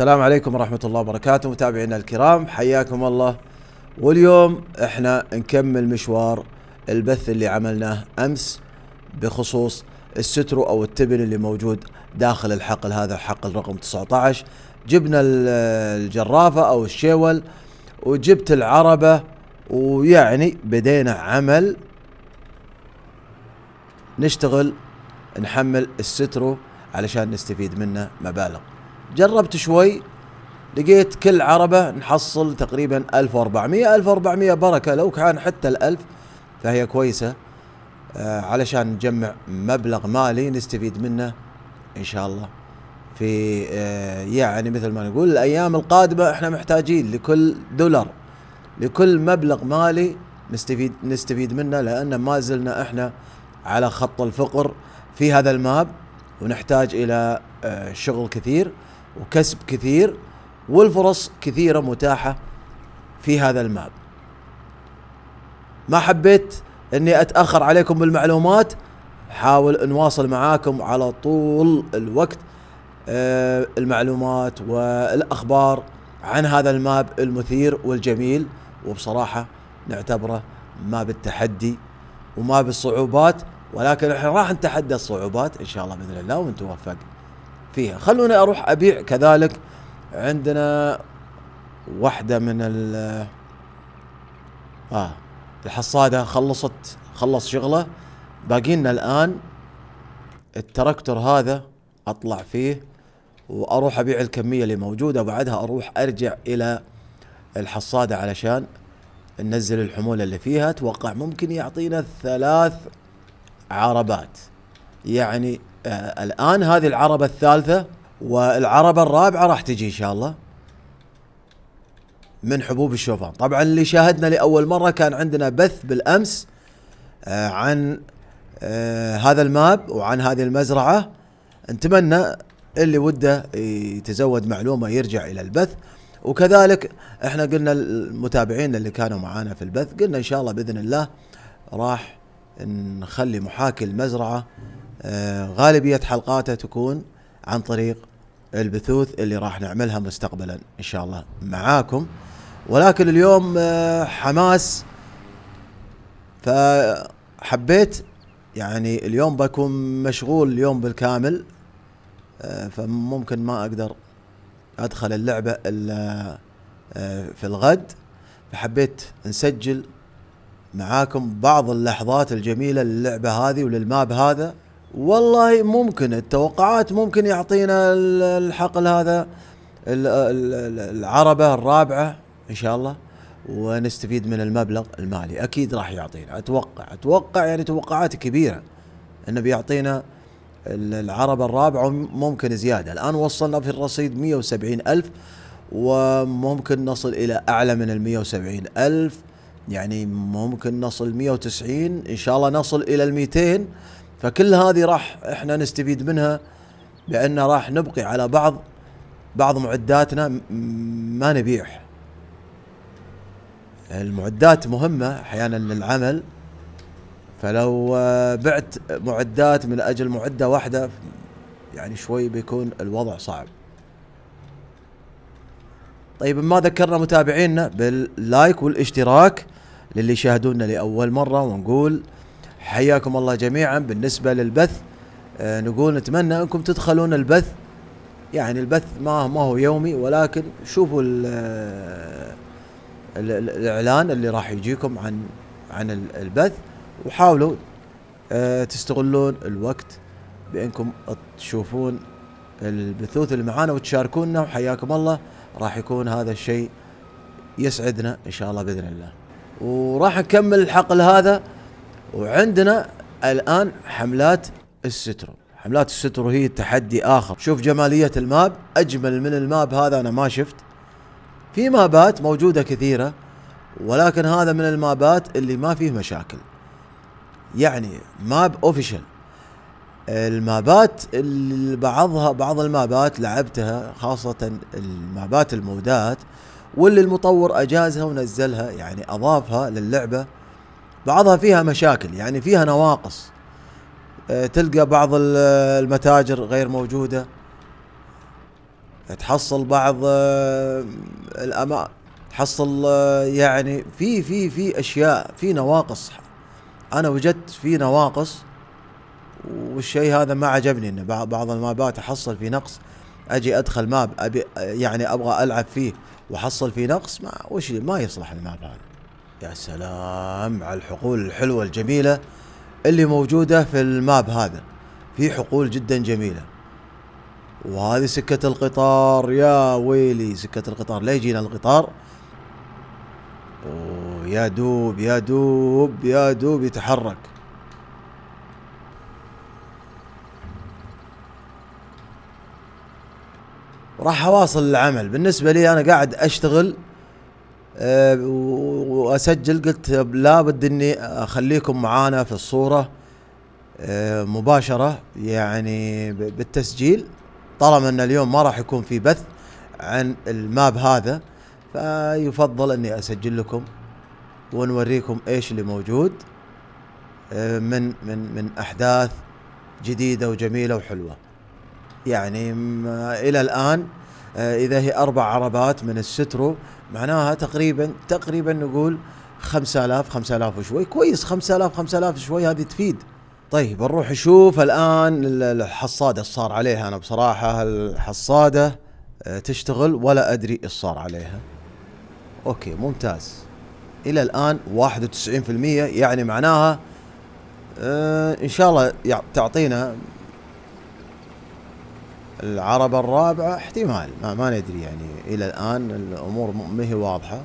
السلام عليكم ورحمة الله وبركاته متابعينا الكرام حياكم الله واليوم احنا نكمل مشوار البث اللي عملناه امس بخصوص السترو او التبن اللي موجود داخل الحقل هذا الحقل رقم 19 جبنا الجرافة او الشيول وجبت العربة ويعني بدينا عمل نشتغل نحمل السترو علشان نستفيد منه مبالغ جربت شوي لقيت كل عربة نحصل تقريبا 1400 1400 بركة لو كان حتى الألف فهي كويسة آه، علشان نجمع مبلغ مالي نستفيد منه إن شاء الله في آه، يعني مثل ما نقول الأيام القادمة احنا محتاجين لكل دولار لكل مبلغ مالي نستفيد نستفيد منه لأن ما زلنا احنا على خط الفقر في هذا الماب ونحتاج إلى آه، شغل كثير وكسب كثير والفرص كثيرة متاحة في هذا الماب ما حبيت اني اتأخر عليكم بالمعلومات حاول نواصل معاكم على طول الوقت آه، المعلومات والاخبار عن هذا الماب المثير والجميل وبصراحة نعتبره ما بالتحدي وما بالصعوبات ولكن احنا راح نتحدى الصعوبات ان شاء الله باذن الله ونتوفق فيها خلوني اروح ابيع كذلك عندنا واحدة من ال آه الحصادة خلصت خلص شغله باقي لنا الآن التراكتور هذا أطلع فيه وأروح أبيع الكمية اللي موجودة وبعدها أروح أرجع إلى الحصادة علشان ننزل الحمولة اللي فيها أتوقع ممكن يعطينا ثلاث عربات يعني آه الان هذه العربه الثالثه والعربه الرابعه راح تجي ان شاء الله من حبوب الشوفان طبعا اللي شاهدنا لاول مره كان عندنا بث بالامس آه عن آه هذا الماب وعن هذه المزرعه نتمنى اللي وده يتزود معلومه يرجع الى البث وكذلك احنا قلنا المتابعين اللي كانوا معانا في البث قلنا ان شاء الله باذن الله راح نخلي محاكي المزرعه آه، غالبيه حلقاته تكون عن طريق البثوث اللي راح نعملها مستقبلا ان شاء الله معاكم ولكن اليوم آه، حماس فحبيت يعني اليوم بكون مشغول اليوم بالكامل آه، فممكن ما اقدر ادخل اللعبه الا في الغد فحبيت نسجل معاكم بعض اللحظات الجميله للعبه هذه وللماب هذا والله ممكن التوقعات ممكن يعطينا الحقل هذا العربة الرابعة إن شاء الله ونستفيد من المبلغ المالي أكيد راح يعطينا أتوقع أتوقع يعني توقعات كبيرة أنه بيعطينا العربة الرابعة ممكن زيادة الآن وصلنا في الرصيد 170 ألف وممكن نصل إلى أعلى من ال 170 ألف يعني ممكن نصل 190 إن شاء الله نصل إلى ال 200 فكل هذه راح احنا نستفيد منها بان راح نبقي على بعض بعض معداتنا ما نبيع المعدات مهمة أحيانا للعمل فلو آه، بعت معدات من أجل معدة واحدة يعني شوي بيكون الوضع صعب طيب ما ذكرنا متابعينا باللايك والاشتراك للي يشاهدونا لأول مرة ونقول حياكم الله جميعا بالنسبة للبث آه، نقول نتمنى انكم تدخلون البث يعني البث ما ما هو يومي ولكن شوفوا آه، الاعلان اللي راح يجيكم عن عن البث وحاولوا آه، تستغلون الوقت بانكم تشوفون البثوث اللي معانا وتشاركونا وحياكم الله راح يكون هذا الشيء يسعدنا ان شاء الله باذن الله وراح نكمل الحقل هذا وعندنا الان حملات الستر حملات الستر هي تحدي اخر شوف جماليه الماب اجمل من الماب هذا انا ما شفت في مابات موجوده كثيره ولكن هذا من المابات اللي ما فيه مشاكل يعني ماب اوفيشال المابات بعضها بعض المابات لعبتها خاصة المابات المودات واللي المطور اجازها ونزلها يعني اضافها للعبة بعضها فيها مشاكل يعني فيها نواقص آه، تلقى بعض المتاجر غير موجودة تحصل بعض آه، الأما تحصل آه، يعني في في في أشياء في نواقص أنا وجدت في نواقص والشيء هذا ما عجبني إن بعض المابات أحصل في نقص أجي أدخل ماب أبي يعني أبغى ألعب فيه وأحصل في نقص ما وش ما يصلح الماب هذا يا سلام على الحقول الحلوة الجميلة اللي موجودة في الماب هذا في حقول جدا جميلة وهذه سكة القطار يا ويلي سكة القطار لا يجينا القطار يا دوب يا دوب يا دوب يتحرك راح اواصل العمل بالنسبة لي انا قاعد اشتغل آه، واسجل قلت لا اني اخليكم معانا في الصوره آه، مباشره يعني بالتسجيل طالما ان اليوم ما راح يكون في بث عن الماب هذا فيفضل اني اسجل لكم ونوريكم ايش اللي موجود آه، من من من احداث جديده وجميله وحلوه يعني الى الان اذا هي اربع عربات من السترو معناها تقريبا تقريبا نقول 5000 5000 وشوي كويس 5000 5000 شوي هذه تفيد طيب نروح نشوف الان الحصاده ايش صار عليها انا بصراحه الحصاده آه، تشتغل ولا ادري ايش صار عليها اوكي ممتاز الى الان 91% يعني معناها آه، ان شاء الله تعطينا العربة الرابعة احتمال ما, ما ندري يعني إلى الآن الأمور ما هي واضحة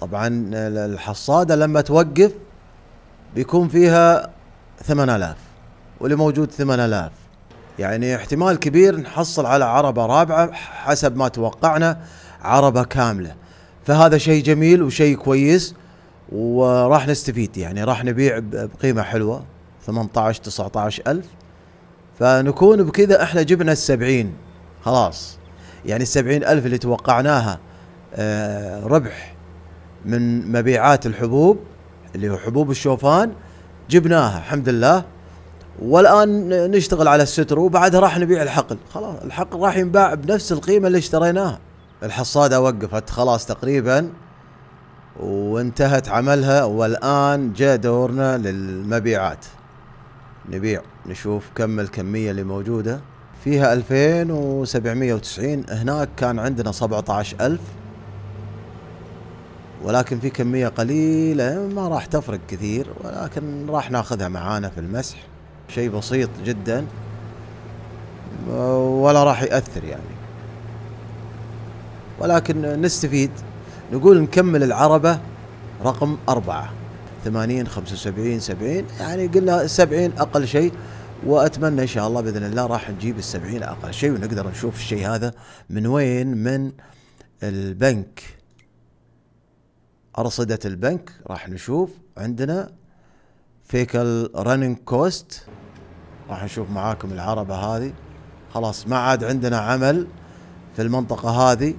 طبعا الحصادة لما توقف بيكون فيها 8000 واللي موجود 8000 يعني احتمال كبير نحصل على عربة رابعة حسب ما توقعنا عربة كاملة فهذا شيء جميل وشيء كويس وراح نستفيد يعني راح نبيع بقيمة حلوة 18 19 ألف فنكون بكذا احنا جبنا السبعين خلاص يعني السبعين ألف اللي توقعناها آه، ربح من مبيعات الحبوب اللي هو حبوب الشوفان جبناها الحمد لله والآن نشتغل على الستر وبعدها راح نبيع الحقل خلاص الحقل راح ينباع بنفس القيمة اللي اشتريناها الحصادة وقفت خلاص تقريبا وانتهت عملها والآن جاء دورنا للمبيعات نبيع نشوف كم الكمية اللي موجودة فيها 2790 هناك كان عندنا 17000 ولكن في كمية قليلة ما راح تفرق كثير ولكن راح ناخذها معانا في المسح شيء بسيط جدا ولا راح يأثر يعني ولكن نستفيد نقول نكمل العربة رقم أربعة 80 75 70 يعني قلنا 70 اقل شيء واتمنى ان شاء الله باذن الله راح نجيب ال70 اقل شيء ونقدر نشوف الشيء هذا من وين من البنك ارصده البنك راح نشوف عندنا فيكل رننج كوست راح نشوف معاكم العربه هذه خلاص ما عاد عندنا عمل في المنطقه هذه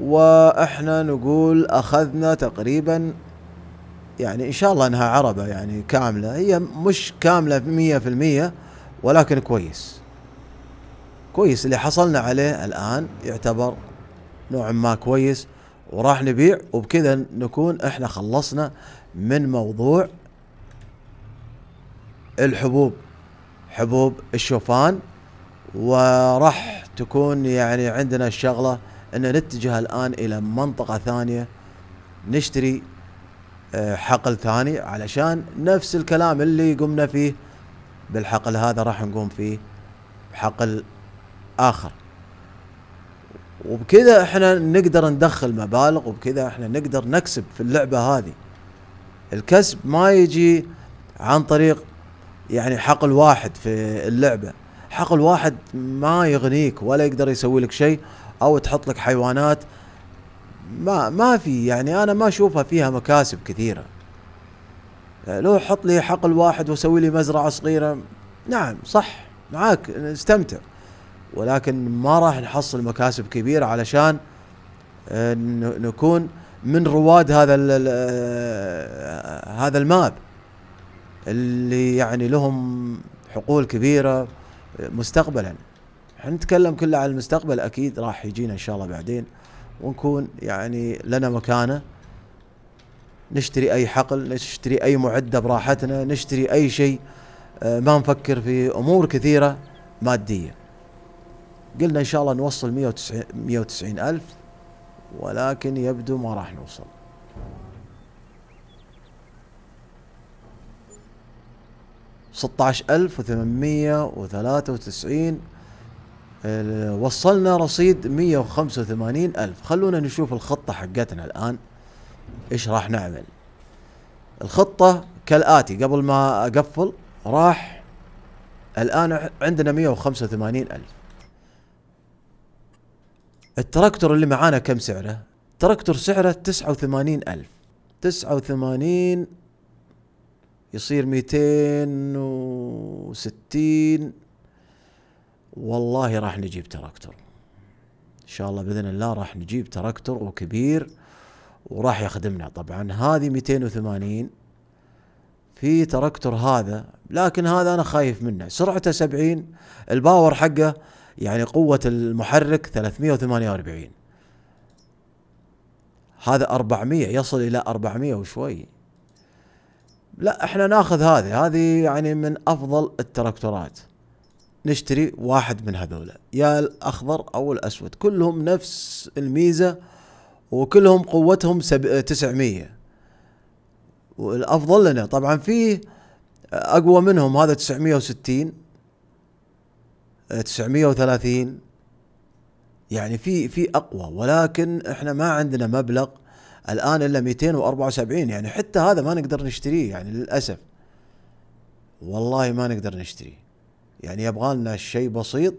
واحنا نقول اخذنا تقريبا يعني ان شاء الله انها عربه يعني كامله هي مش كامله 100% ولكن كويس كويس اللي حصلنا عليه الان يعتبر نوعا ما كويس وراح نبيع وبكذا نكون احنا خلصنا من موضوع الحبوب حبوب الشوفان وراح تكون يعني عندنا الشغله ان نتجه الان الى منطقه ثانيه نشتري آه، حقل ثاني علشان نفس الكلام اللي قمنا فيه بالحقل هذا راح نقوم فيه بحقل اخر وبكذا احنا نقدر ندخل مبالغ وبكذا احنا نقدر نكسب في اللعبة هذه الكسب ما يجي عن طريق يعني حقل واحد في اللعبة حقل واحد ما يغنيك ولا يقدر يسوي لك شيء او تحط لك حيوانات ما ما في يعني انا ما اشوفها فيها مكاسب كثيره لو حط لي حقل واحد وسوي لي مزرعه صغيره نعم صح معاك استمتع ولكن ما راح نحصل مكاسب كبيره علشان آه، نكون من رواد هذا آه، هذا الماب اللي يعني لهم حقول كبيره آه، مستقبلا حنتكلم نتكلم كله على المستقبل اكيد راح يجينا ان شاء الله بعدين ونكون يعني لنا مكانه نشتري اي حقل نشتري اي معده براحتنا نشتري اي شيء آه، ما نفكر في امور كثيره ماديه قلنا ان شاء الله نوصل 190 190 الف ولكن يبدو ما راح نوصل ستة عشر ألف وثلاثة وتسعين وصلنا رصيد 185 ألف خلونا نشوف الخطة حقتنا الآن إيش راح نعمل الخطة كالآتي قبل ما أقفل راح الآن عندنا 185 ألف التراكتور اللي معانا كم سعره التراكتور سعره 89 ألف 89 يصير 260 والله راح نجيب تراكتور ان شاء الله باذن الله راح نجيب تراكتور وكبير وراح يخدمنا طبعا هذه 280 في تراكتور هذا لكن هذا انا خايف منه سرعته 70 الباور حقه يعني قوة المحرك 348 هذا 400 يصل الى 400 وشوي لا احنا ناخذ هذه هذه يعني من افضل التراكتورات نشتري واحد من هذولا يا الاخضر او الاسود كلهم نفس الميزه وكلهم قوتهم سب... 900 والافضل لنا طبعا فيه اقوى منهم هذا 960 930 يعني في في اقوى ولكن احنا ما عندنا مبلغ الان الا 274 يعني حتى هذا ما نقدر نشتريه يعني للاسف والله ما نقدر نشتريه يعني يبغى لنا شيء بسيط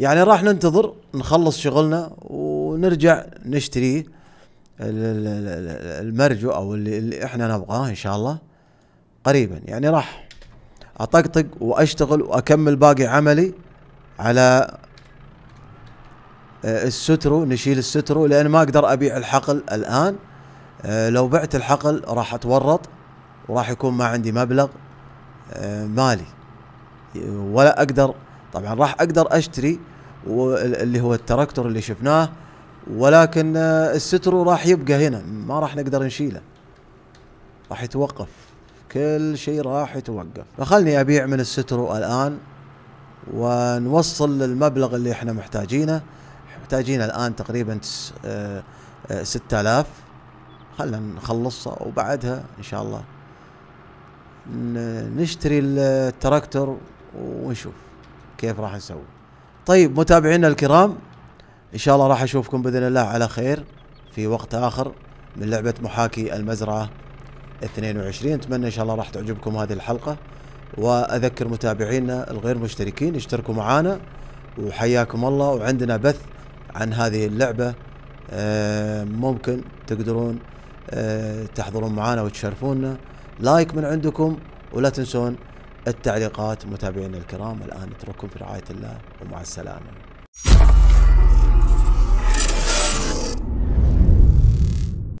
يعني راح ننتظر نخلص شغلنا ونرجع نشتري المرجو او اللي, اللي احنا نبغاه ان شاء الله قريبا يعني راح اطقطق واشتغل واكمل باقي عملي على آه، السترو نشيل السترو لان ما اقدر ابيع الحقل الان آه، لو بعت الحقل راح اتورط وراح يكون ما عندي مبلغ آه، مالي ولا اقدر طبعا راح اقدر اشتري اللي هو التراكتور اللي شفناه ولكن السترو راح يبقى هنا ما راح نقدر نشيله راح يتوقف كل شيء راح يتوقف فخلني ابيع من السترو الان ونوصل المبلغ اللي احنا محتاجينه محتاجين الان تقريبا 6000 آه، خلنا نخلصها وبعدها ان شاء الله نشتري التراكتور ونشوف كيف راح نسوي طيب متابعينا الكرام ان شاء الله راح اشوفكم باذن الله على خير في وقت اخر من لعبه محاكي المزرعه 22 اتمنى ان شاء الله راح تعجبكم هذه الحلقه واذكر متابعينا الغير مشتركين اشتركوا معانا وحياكم الله وعندنا بث عن هذه اللعبه آه، ممكن تقدرون آه، تحضرون معانا وتشرفونا لايك من عندكم ولا تنسون التعليقات متابعينا الكرام الآن اترككم في رعاية الله ومع السلامة